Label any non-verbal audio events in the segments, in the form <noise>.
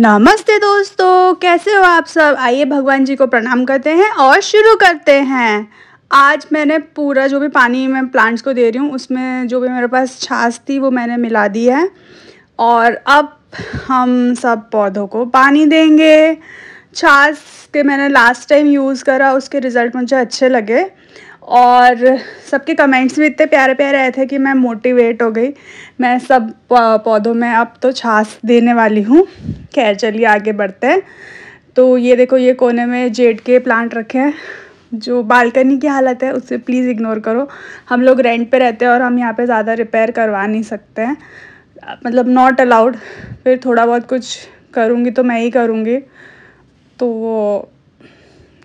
नमस्ते दोस्तों कैसे हो आप सब आइए भगवान जी को प्रणाम करते हैं और शुरू करते हैं आज मैंने पूरा जो भी पानी मैं प्लांट्स को दे रही हूँ उसमें जो भी मेरे पास छाछ थी वो मैंने मिला दी है और अब हम सब पौधों को पानी देंगे छाछ के मैंने लास्ट टाइम यूज़ करा उसके रिज़ल्ट मुझे अच्छे लगे और सबके कमेंट्स भी इतने प्यारे प्यारे आए थे कि मैं मोटिवेट हो गई मैं सब पौधों में अब तो छाछ देने वाली हूँ खैर चलिए आगे बढ़ते हैं तो ये देखो ये कोने में जेड के प्लांट रखे हैं जो बालकनी की हालत है उससे प्लीज़ इग्नोर करो हम लोग रेंट पे रहते हैं और हम यहाँ पे ज़्यादा रिपेयर करवा नहीं सकते हैं मतलब नॉट अलाउड फिर थोड़ा बहुत कुछ करूँगी तो मैं ही करूँगी तो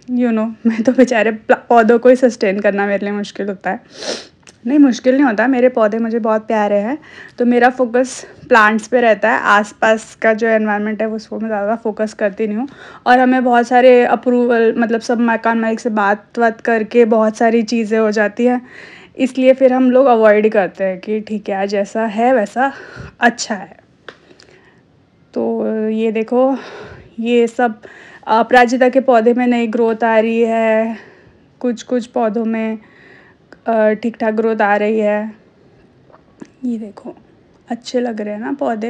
यू you नो know, <laughs> मैं तो बेचारे पौधों को ही सस्टेन करना मेरे लिए मुश्किल होता है नहीं मुश्किल नहीं होता मेरे पौधे मुझे बहुत प्यारे हैं तो मेरा फोकस प्लांट्स पे रहता है आसपास का जो एनवायरनमेंट है उसको मैं ज़्यादा फोकस करती नहीं हूँ और हमें बहुत सारे अप्रूवल मतलब सब मकान मालिक से बात बात करके बहुत सारी चीज़ें हो जाती हैं इसलिए फिर हम लोग अवॉइड करते हैं कि ठीक है जैसा है वैसा अच्छा है तो ये देखो ये सब अपराजिता के पौधे में नई ग्रोथ आ रही है कुछ कुछ पौधों में ठीक ठाक ग्रोथ आ रही है ये देखो अच्छे लग रहे हैं ना पौधे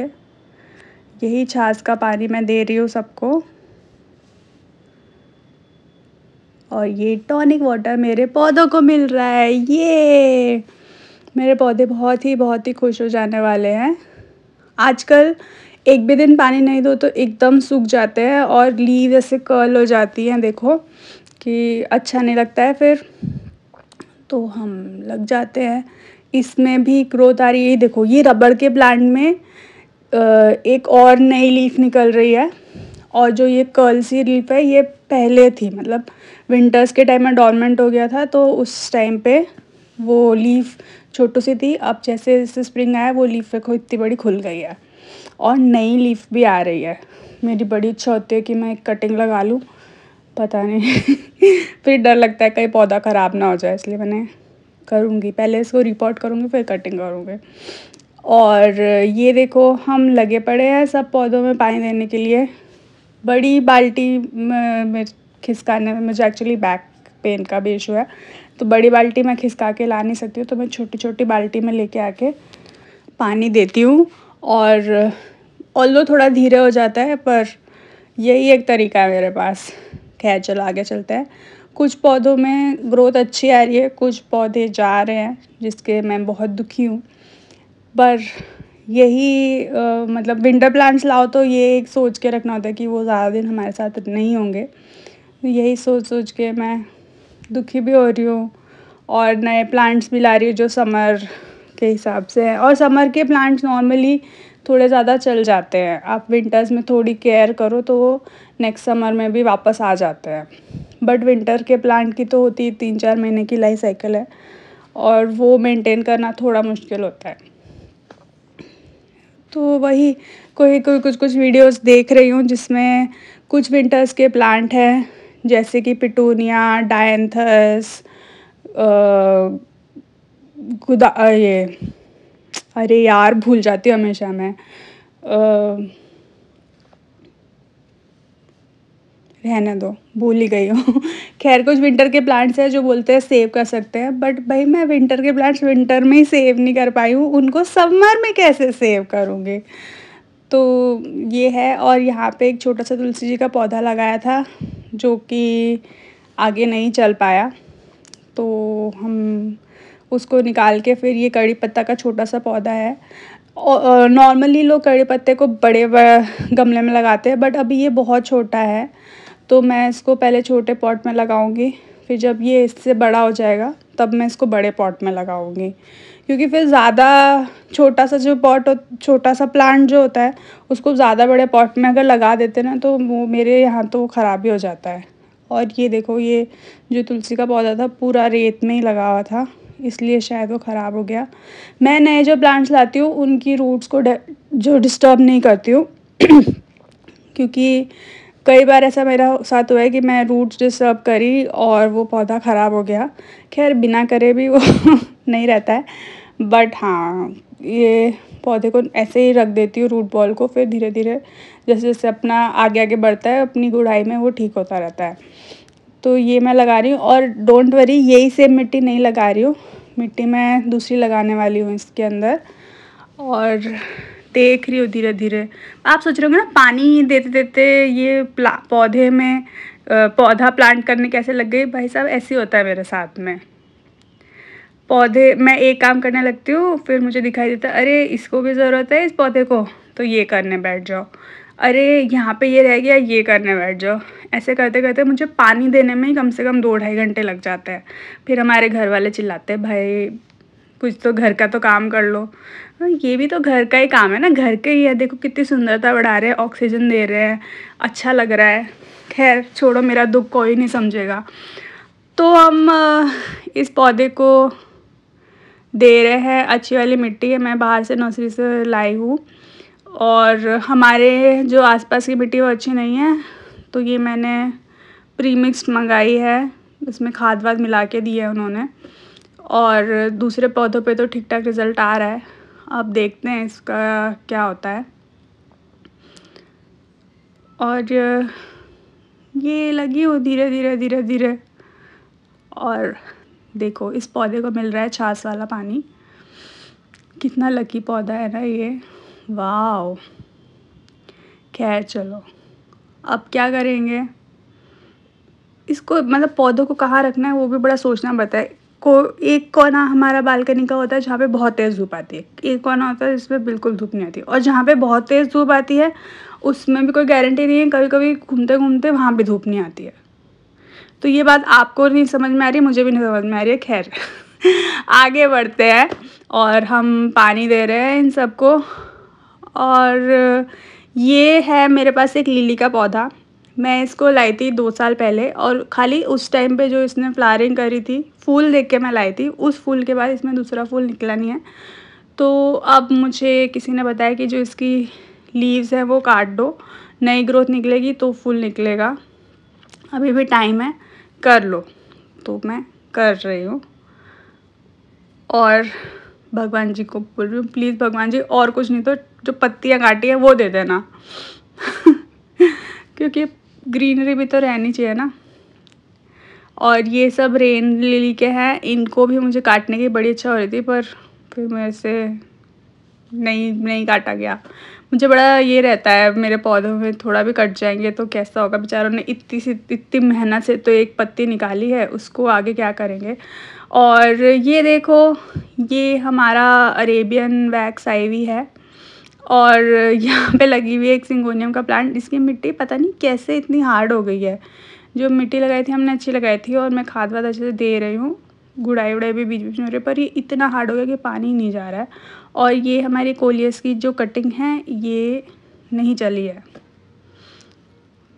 यही छाछ का पानी मैं दे रही हूँ सबको और ये टॉनिक वाटर मेरे पौधों को मिल रहा है ये मेरे पौधे बहुत ही बहुत ही खुश हो जाने वाले हैं आजकल एक भी दिन पानी नहीं दो तो एकदम सूख जाते हैं और लीव ऐसे कर्ल हो जाती हैं देखो कि अच्छा नहीं लगता है फिर तो हम लग जाते हैं इसमें भी ग्रोथ आ रही है देखो ये रबड़ के प्लांट में एक और नई लीफ निकल रही है और जो ये कर्ल सी लीफ है ये पहले थी मतलब विंटर्स के टाइम में डॉर्मेंट हो गया था तो उस टाइम पे वो लीफ छोटू सी थी अब जैसे जैसे स्प्रिंग आया वो लीफ देखो इतनी बड़ी खुल गई है और नई लीफ भी आ रही है मेरी बड़ी इच्छा होती है कि मैं एक कटिंग लगा लूँ पता नहीं <laughs> फिर डर लगता है कहीं पौधा ख़राब ना हो जाए इसलिए मैंने करूँगी पहले इसको रिपोर्ट करूँगी फिर कटिंग करूँगी और ये देखो हम लगे पड़े हैं सब पौधों में पानी देने के लिए बड़ी बाल्टी में खिसकाने में मुझे एक्चुअली बैक पेन का भी इशू है तो बड़ी बाल्टी मैं खिसका के ला नहीं सकती हूँ तो मैं छोटी छोटी बाल्टी में लेके आके पानी देती हूँ और ऑल्दो थोड़ा धीरे हो जाता है पर यही एक तरीका है मेरे पास खैर चलो आगे चलते हैं कुछ पौधों में ग्रोथ अच्छी आ रही है कुछ पौधे जा रहे हैं जिसके मैं बहुत दुखी हूँ पर यही आ, मतलब विंटर प्लांट्स लाओ तो ये एक सोच के रखना होता है कि वो ज़्यादा दिन हमारे साथ नहीं होंगे यही सोच सोच के मैं दुखी भी हो रही हूँ और नए प्लांट्स भी ला रही हूँ जो समर के हिसाब से है और समर के प्लांट्स नॉर्मली थोड़े ज़्यादा चल जाते हैं आप विंटर्स में थोड़ी केयर करो तो वो नेक्स्ट समर में भी वापस आ जाते हैं बट विंटर के प्लांट की तो होती तीन चार महीने की लाइफ साइकिल है और वो मेंटेन करना थोड़ा मुश्किल होता है तो वही कोई कोई कुछ कुछ वीडियोस देख रही हूँ जिसमें कुछ विंटर्स के प्लांट हैं जैसे कि पिटूनिया डायंथस गुदा ये अरे यार भूल जाती हूँ हमेशा मैं रहने दो भूल ही गई हूँ <laughs> खैर कुछ विंटर के प्लांट्स हैं जो बोलते हैं सेव कर सकते हैं बट भाई मैं विंटर के प्लांट्स विंटर में ही सेव नहीं कर पाई हूँ उनको समर में कैसे सेव करूँगी तो ये है और यहाँ पे एक छोटा सा तुलसी जी का पौधा लगाया था जो कि आगे नहीं चल पाया तो हम उसको निकाल के फिर ये कड़ी पत्ता का छोटा सा पौधा है नॉर्मली लोग कड़ी पत्ते को बड़े गमले में लगाते हैं बट अभी ये बहुत छोटा है तो मैं इसको पहले छोटे पॉट में लगाऊंगी फिर जब ये इससे बड़ा हो जाएगा तब मैं इसको बड़े पॉट में लगाऊंगी क्योंकि फिर ज़्यादा छोटा सा जो पॉट छोटा सा प्लांट जो होता है उसको ज़्यादा बड़े पॉट में अगर लगा देते ना तो वो मेरे यहाँ तो वो ख़राब ही हो जाता है और ये देखो ये जो तुलसी का पौधा था पूरा रेत में ही लगा हुआ था इसलिए शायद वो ख़राब हो गया मैं नए जो प्लांट्स लाती हूँ उनकी रूट्स को जो डिस्टर्ब नहीं करती हूँ <clears throat> क्योंकि कई बार ऐसा मेरा साथ हुआ है कि मैं रूट्स डिस्टर्ब करी और वो पौधा ख़राब हो गया खैर बिना करे भी वो <laughs> नहीं रहता है बट हाँ ये पौधे को ऐसे ही रख देती हूँ रूट बॉल को फिर धीरे धीरे जैसे जैसे अपना आगे आगे बढ़ता है अपनी गुड़ाई में वो ठीक होता रहता है तो ये मैं लगा रही हूँ और डोंट वरी यही सेम मिट्टी नहीं लगा रही हूँ मिट्टी मैं दूसरी लगाने वाली हूँ इसके अंदर और देख रही हूँ धीरे धीरे आप सोच रहे होंगे ना पानी देते देते ये पौधे में पौधा प्लांट करने कैसे लग गई भाई साहब ऐसे ही होता है मेरे साथ में पौधे मैं एक काम करने लगती हूँ फिर मुझे दिखाई देता अरे इसको भी ज़रूरत है इस पौधे को तो ये करने बैठ जाओ अरे यहाँ पे ये रह गया ये करने बैठ जाओ ऐसे करते करते मुझे पानी देने में ही कम से कम दो ढाई घंटे लग जाते हैं फिर हमारे घर वाले चिल्लाते हैं भाई कुछ तो घर का तो काम कर लो हाँ, ये भी तो घर का ही काम है ना घर का ही है देखो कितनी सुंदरता बढ़ा रहे हैं ऑक्सीजन दे रहे हैं अच्छा लग रहा है खैर छोड़ो मेरा दुख कोई नहीं समझेगा तो हम इस पौधे को दे रहे हैं अच्छी वाली मिट्टी है मैं बाहर से नर्सरी से लाई हूँ और हमारे जो आसपास की मिट्टी वो अच्छी नहीं है तो ये मैंने प्रीमिक्स मंगाई है इसमें खाद वाद मिला के दी है उन्होंने और दूसरे पौधों पे तो ठीक ठाक रिज़ल्ट आ रहा है अब देखते हैं इसका क्या होता है और ये लगी हो धीरे धीरे धीरे धीरे और देखो इस पौधे को मिल रहा है छाछ वाला पानी कितना लकी पौधा है ना ये वाह खैर चलो अब क्या करेंगे इसको मतलब पौधों को कहाँ रखना है वो भी बड़ा सोचना पड़ता है को एक कोना हमारा बालकनी का होता है जहाँ पे बहुत तेज़ धूप आती है एक कोना होता है जिसमें बिल्कुल धूप नहीं आती और जहाँ पे बहुत तेज़ धूप आती है उसमें भी कोई गारंटी नहीं है कभी कभी घूमते घूमते वहाँ भी धूप नहीं आती है तो ये बात आपको नहीं समझ में आ रही मुझे भी नहीं समझ में आ रही है खैर <laughs> आगे बढ़ते हैं और हम पानी दे रहे हैं इन सबको और ये है मेरे पास एक लिली का पौधा मैं इसको लाई थी दो साल पहले और खाली उस टाइम पे जो इसने फ्लारिंग करी थी फूल देख के मैं लाई थी उस फूल के बाद इसमें दूसरा फूल निकला नहीं है तो अब मुझे किसी ने बताया कि जो इसकी लीव्स हैं वो काट दो नई ग्रोथ निकलेगी तो फूल निकलेगा अभी भी टाइम है कर लो तो मैं कर रही हूँ और भगवान जी को बोल रही हूँ प्लीज़ भगवान जी और कुछ नहीं तो जो पत्तियाँ काटी है वो दे देना <laughs> क्योंकि ग्रीनरी भी तो रहनी चाहिए ना और ये सब रेन लिली के हैं इनको भी मुझे काटने की बड़ी इच्छा हो रही थी पर फिर मेरे से नहीं नहीं काटा गया मुझे बड़ा ये रहता है मेरे पौधों में थोड़ा भी कट जाएंगे तो कैसा होगा बेचारों ने इतनी सी इतनी मेहनत से तो एक पत्ती निकाली है उसको आगे क्या करेंगे और ये देखो ये हमारा अरेबियन वैक्स आईवी है और यहाँ पे लगी हुई है एक सिंगोनियम का प्लांट इसकी मिट्टी पता नहीं कैसे इतनी हार्ड हो गई है जो मिट्टी लगाई थी हमने अच्छी लगाई थी और मैं खाद वाद अच्छे से दे रही हूँ गुड़ाई उड़ाई भी बीच बीच में हो रही है पर ये इतना हार्ड हो गया कि पानी नहीं जा रहा है और ये हमारी कोलियस की जो कटिंग है ये नहीं चली है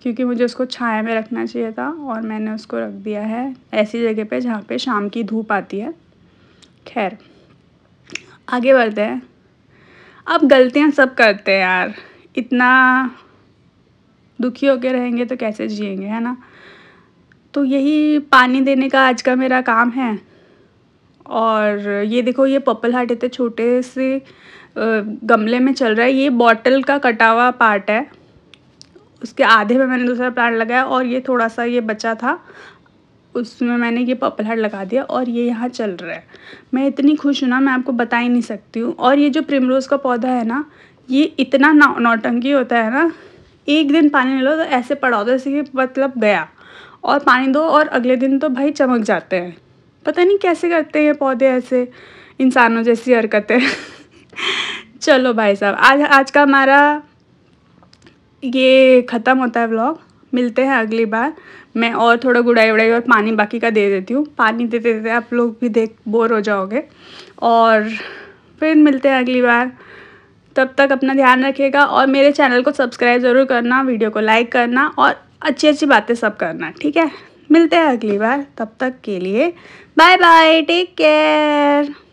क्योंकि मुझे उसको छाया में रखना चाहिए था और मैंने उसको रख दिया है ऐसी जगह पे जहाँ पे शाम की धूप आती है खैर आगे बढ़ते हैं आप गलतियां सब करते हैं यार इतना दुखी होकर रहेंगे तो कैसे जिएंगे है ना तो यही पानी देने का आज का मेरा काम है और ये देखो ये पर्पल हार्ट इतने छोटे से गमले में चल रहा है ये बॉटल का कटा हुआ पार्ट है उसके आधे में मैंने दूसरा प्लांट लगाया और ये थोड़ा सा ये बचा था उसमें मैंने ये पर्पल हार्ट लगा दिया और ये यहाँ चल रहा है मैं इतनी खुश हूँ ना मैं आपको बता ही नहीं सकती हूँ और ये जो प्रिमरोज़ का पौधा है ना ये इतना नौ नौटंकी होता है ना एक दिन पानी ले लो तो ऐसे पड़ा होता जैसे कि मतलब गया और पानी दो और अगले दिन तो भाई चमक जाते हैं पता नहीं कैसे करते हैं पौधे ऐसे इंसानों जैसी हरकतें <laughs> चलो भाई साहब आज आज का हमारा ये ख़त्म होता है ब्लॉग मिलते हैं अगली बार मैं और थोड़ा गुड़ाई उड़ाई और पानी बाकी का दे देती हूँ पानी देते देते आप लोग भी देख बोर हो जाओगे और फिर मिलते हैं अगली बार तब तक अपना ध्यान रखिएगा और मेरे चैनल को सब्सक्राइब ज़रूर करना वीडियो को लाइक करना और अच्छी अच्छी बातें सब करना ठीक है मिलते हैं अगली बार तब तक के लिए बाय बाय टेक केयर